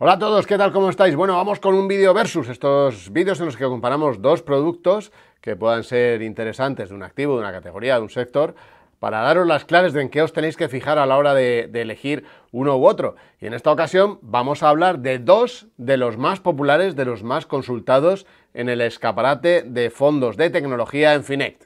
Hola a todos, ¿qué tal? ¿Cómo estáis? Bueno, vamos con un vídeo versus, estos vídeos en los que comparamos dos productos que puedan ser interesantes de un activo, de una categoría, de un sector, para daros las claves de en qué os tenéis que fijar a la hora de, elegir uno u otro. Y en esta ocasión vamos a hablar de dos de los más populares, de los más consultados en el escaparate de fondos de tecnología en Finect.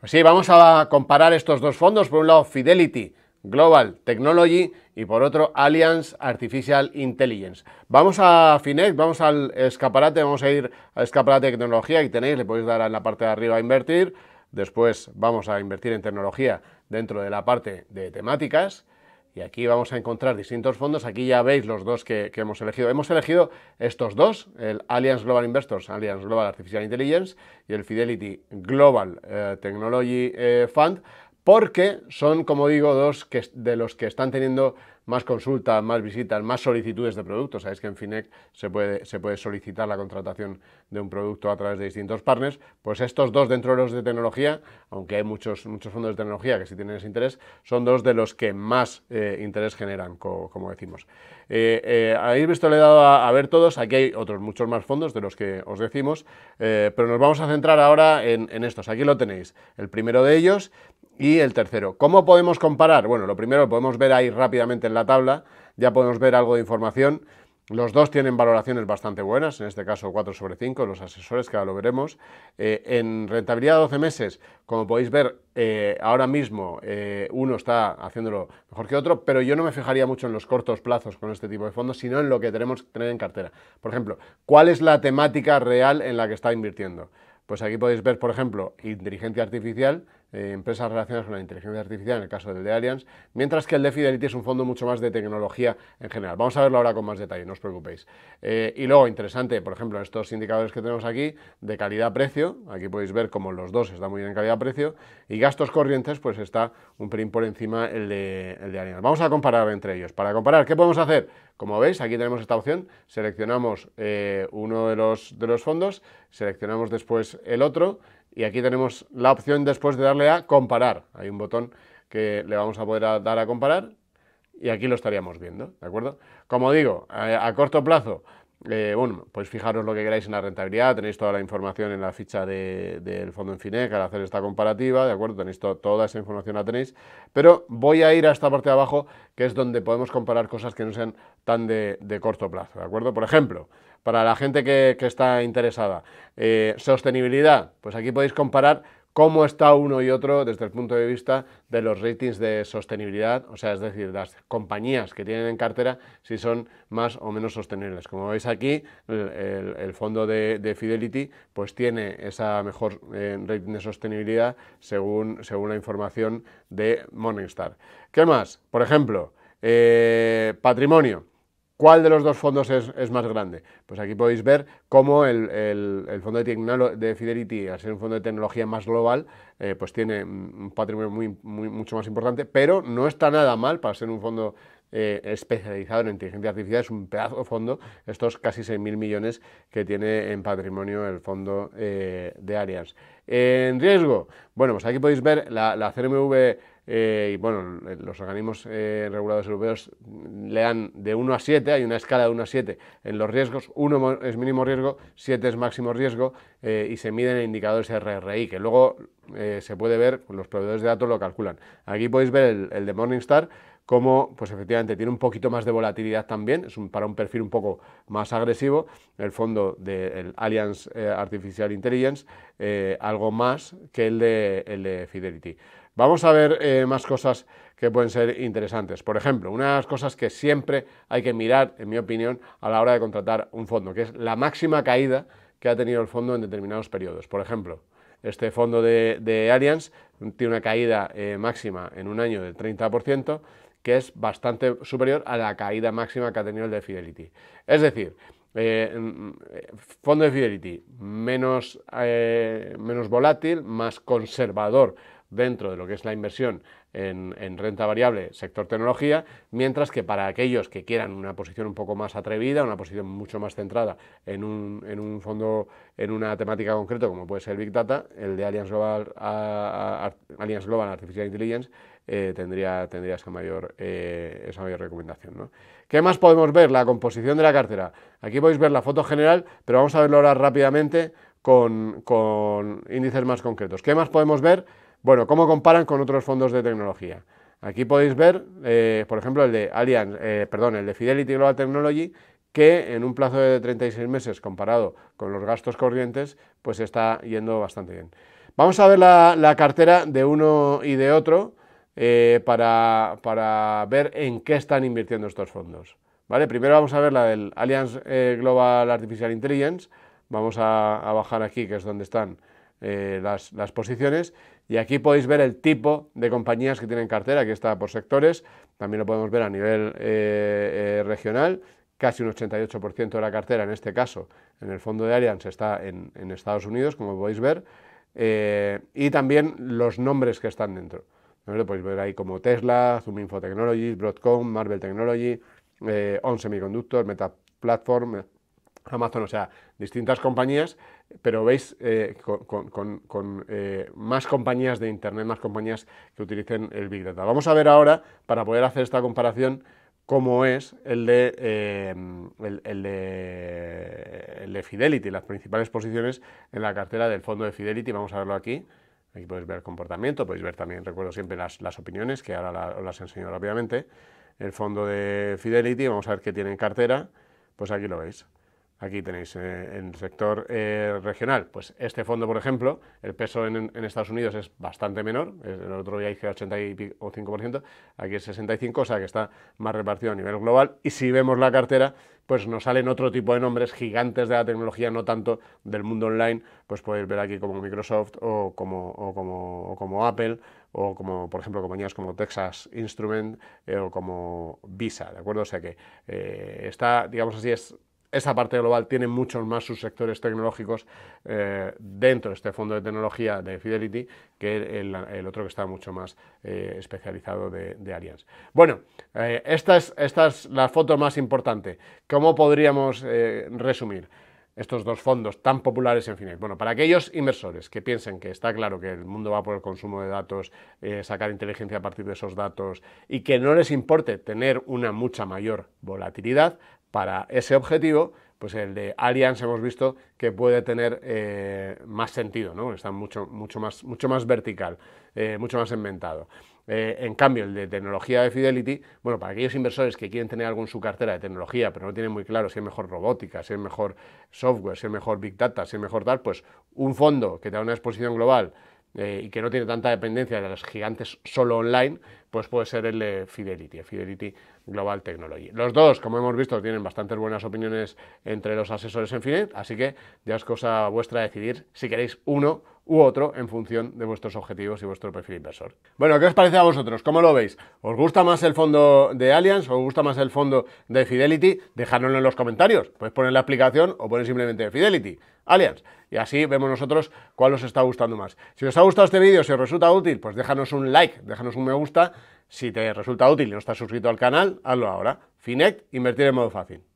Pues sí, vamos a comparar estos dos fondos. Por un lado, Fidelity Global Technology y por otro, Alliance Artificial Intelligence. Vamos a Finex, vamos al escaparate, vamos a ir al escaparate de tecnología. y tenéis, le podéis dar en la parte de arriba a invertir. Después vamos a invertir en tecnología dentro de la parte de temáticas. Y aquí vamos a encontrar distintos fondos. Aquí ya veis los dos que, hemos elegido. Hemos elegido estos dos, el Alliance Global Investors, Alliance Global Artificial Intelligence y el Fidelity Global eh, Technology eh, Fund, porque son, como digo, dos que, de los que están teniendo más consultas, más visitas, más solicitudes de productos. Sabéis que en Finec se puede, se puede solicitar la contratación de un producto a través de distintos partners. Pues estos dos dentro de los de tecnología, aunque hay muchos, muchos fondos de tecnología que sí tienen ese interés, son dos de los que más eh, interés generan, como decimos. Eh, eh, habéis visto, le he dado a, ver todos, aquí hay otros muchos más fondos de los que os decimos, pero nos vamos a centrar ahora en, en estos. Aquí lo tenéis, el primero de ellos y el tercero. ¿Cómo podemos comparar? Bueno, lo primero podemos ver ahí rápidamente la tabla, ya podemos ver algo de información. Los dos tienen valoraciones bastante buenas, en este caso 4 sobre 5, los asesores, que ahora lo veremos. Eh, en rentabilidad de 12 meses, como podéis ver, eh, ahora mismo eh, uno está haciéndolo mejor que otro, pero yo no me fijaría mucho en los cortos plazos con este tipo de fondos, sino en lo que tenemos que tener en cartera. Por ejemplo, ¿cuál es la temática real en la que está invirtiendo? Pues aquí podéis ver, por ejemplo, inteligencia artificial, eh, empresas relacionadas con la inteligencia artificial, en el caso del de Allianz, mientras que el de Fidelity es un fondo mucho más de tecnología en general. Vamos a verlo ahora con más detalle, no os preocupéis. Eh, y luego, interesante, por ejemplo, estos indicadores que tenemos aquí de calidad-precio, aquí podéis ver cómo los dos están muy bien en calidad-precio, y gastos corrientes, pues está un pelín por encima el de, el Vamos a comparar entre ellos. Para comparar, ¿qué podemos hacer? Como veis, aquí tenemos esta opción, seleccionamos eh, uno de los, de los fondos, seleccionamos después el otro, y aquí tenemos la opción después de darle a comparar. Hay un botón que le vamos a poder dar a comparar y aquí lo estaríamos viendo, ¿de acuerdo? Como digo, a, corto plazo, eh, bueno, pues fijaros lo que queráis en la rentabilidad, tenéis toda la información en la ficha del de, fondo Infinec para hacer esta comparativa, ¿de acuerdo? Tenéis toda esa información la tenéis, pero voy a ir a esta parte de abajo que es donde podemos comparar cosas que no sean tan de, de corto plazo, ¿de acuerdo? Por ejemplo, para la gente que, está interesada. Eh, sostenibilidad, pues aquí podéis comparar cómo está uno y otro desde el punto de vista de los ratings de sostenibilidad, o sea, es decir, las compañías que tienen en cartera, si son más o menos sostenibles. Como veis aquí, el, fondo de, Fidelity pues tiene esa mejor eh, rating de sostenibilidad según, según la información de Morningstar. ¿Qué más? Por ejemplo, eh, patrimonio. ¿Cuál de los dos fondos es, más grande? Pues aquí podéis ver cómo el, fondo de, de, Fidelity, al ser un fondo de tecnología más global, eh, pues tiene un patrimonio mucho más importante, pero no está nada mal para ser un fondo eh, especializado en inteligencia artificial, es un pedazo de fondo, estos casi 6.000 millones que tiene en patrimonio el fondo eh, de Arias. En riesgo, bueno, pues aquí podéis ver la, la eh, y bueno, los organismos regulados europeos le dan de 1 a 7, hay una escala de 1 a 7 en los riesgos, 1 es mínimo riesgo, 7 es máximo riesgo y se miden en indicadores RRI, que luego se puede ver, los proveedores de datos lo calculan. Aquí podéis ver el de Morningstar, como pues efectivamente tiene un poquito más de volatilidad también, es para un perfil un poco más agresivo, el fondo del de, Alliance eh, Artificial Intelligence, eh, algo más que el de, el Fidelity. Vamos a ver eh, más cosas que pueden ser interesantes. Por ejemplo, unas cosas que siempre hay que mirar, en mi opinión, a la hora de contratar un fondo, que es la máxima caída que ha tenido el fondo en determinados periodos. Por ejemplo, este fondo de, de Allianz tiene una caída máxima en un año del 30%, que es bastante superior a la caída máxima que ha tenido el de Fidelity. Es decir, eh, mm, mm, fondo de Fidelity eh, menos volátil, más conservador dentro de lo que es la inversión en, renta variable sector tecnología, mientras que para aquellos que quieran una posición un poco más atrevida, una posición mucho más centrada en un, en un fondo, en una temática concreta como puede ser Big Data, el de Allianz Global, Global Artificial Intelligence eh, tendría, esa, mayor, eh, esa mayor recomendación. ¿Qué más podemos ver? La composición de la cartera. Aquí podéis ver la foto general, pero vamos a verlo ahora rápidamente con, con índices más concretos. ¿Qué más podemos ver? Bueno, ¿cómo comparan con otros fondos de tecnología? Aquí podéis ver, eh, por ejemplo, el de Allianz, eh, perdón, el de Fidelity Global Technology, que en un plazo de 36 meses comparado con los gastos corrientes, pues está yendo bastante bien. Vamos a ver la, cartera de uno y de otro eh, para, ver en qué están invirtiendo estos fondos. ¿vale? Primero vamos a ver la del Alliance Global Artificial Intelligence. Vamos a, bajar aquí, que es donde están las, las posiciones. Y aquí podéis ver el tipo de compañías que tienen cartera, que está por sectores, también lo podemos ver a nivel eh, eh, regional, casi un 88% de la cartera en este caso en el fondo de Allianz está en, Estados Unidos, como podéis ver, eh, y también los nombres que están dentro. Lo podéis ver ahí como Tesla, Zoom Info Technologies, Broadcom, Marvel Technology, On Semiconductor, Meta Platform, Amazon, o sea, distintas compañías pero veis eh, con, eh, más compañías de Internet, más compañías que utilicen el Big Data. Vamos a ver ahora, para poder hacer esta comparación, cómo es el de, eh, el, de, Fidelity, las principales posiciones en la cartera del fondo de Fidelity. Vamos a verlo aquí. Aquí podéis ver el comportamiento, podéis ver también, recuerdo siempre, las, opiniones, que ahora os las enseño rápidamente. El fondo de Fidelity, vamos a ver qué tiene en cartera. Pues aquí lo veis. Aquí tenéis eh, en el sector eh, regional, pues este fondo, por ejemplo, el peso en, Estados Unidos es bastante menor, el otro día dije 85%, aquí es 65%, o sea que está más repartido a nivel global. Y si vemos la cartera, pues nos salen otro tipo de nombres gigantes de la tecnología, no tanto del mundo online, pues podéis ver aquí como Microsoft o como, Apple o como, por ejemplo, compañías como Texas Instrument eh, o como Visa, ¿de acuerdo? O sea que está, digamos así, es esa parte global tiene muchos más sectores tecnológicos eh, dentro de este fondo de tecnología de Fidelity que el, otro que está mucho más eh, especializado de, de Bueno, eh, esta, es, la foto más importante. ¿Cómo podríamos resumir? estos dos fondos tan populares en fin Bueno, para aquellos inversores que piensen que está claro que el mundo va por el consumo de datos, sacar inteligencia a partir de esos datos y que no les importe tener una mucha mayor volatilidad, para ese objetivo, pues el de Allianz hemos visto que puede tener eh, más sentido, ¿no? está mucho, mucho, más, mucho más vertical, eh, mucho más inventado. Eh, en cambio, el de tecnología de Fidelity, bueno, para aquellos inversores que quieren tener algo en su cartera de tecnología, pero no tienen muy claro si es mejor robótica, si es mejor software, si es mejor big data, si es mejor tal, pues un fondo que te da una exposición global eh, y que no tiene tanta dependencia de los gigantes solo online, pues puede ser el Fidelity, Fidelity Global Technology. Los dos, como hemos visto, tienen bastantes buenas opiniones entre los asesores en Finet, así que ya es cosa vuestra decidir si queréis uno u otro en función de vuestros objetivos y vuestro perfil inversor. Bueno, ¿qué os parece a vosotros? ¿Cómo lo veis? ¿Os gusta más el fondo de Allianz? ¿Os gusta más el fondo de Fidelity? Dejadnoslo en los comentarios. Puedes poner la aplicación o poner simplemente Fidelity, Allianz. Y así vemos nosotros cuál os está gustando más. Si os ha gustado este vídeo, si os resulta útil, pues déjanos un like, déjanos un me gusta. Si te resulta útil y no estás suscrito al canal, hazlo ahora. Finet, invertir en modo fácil.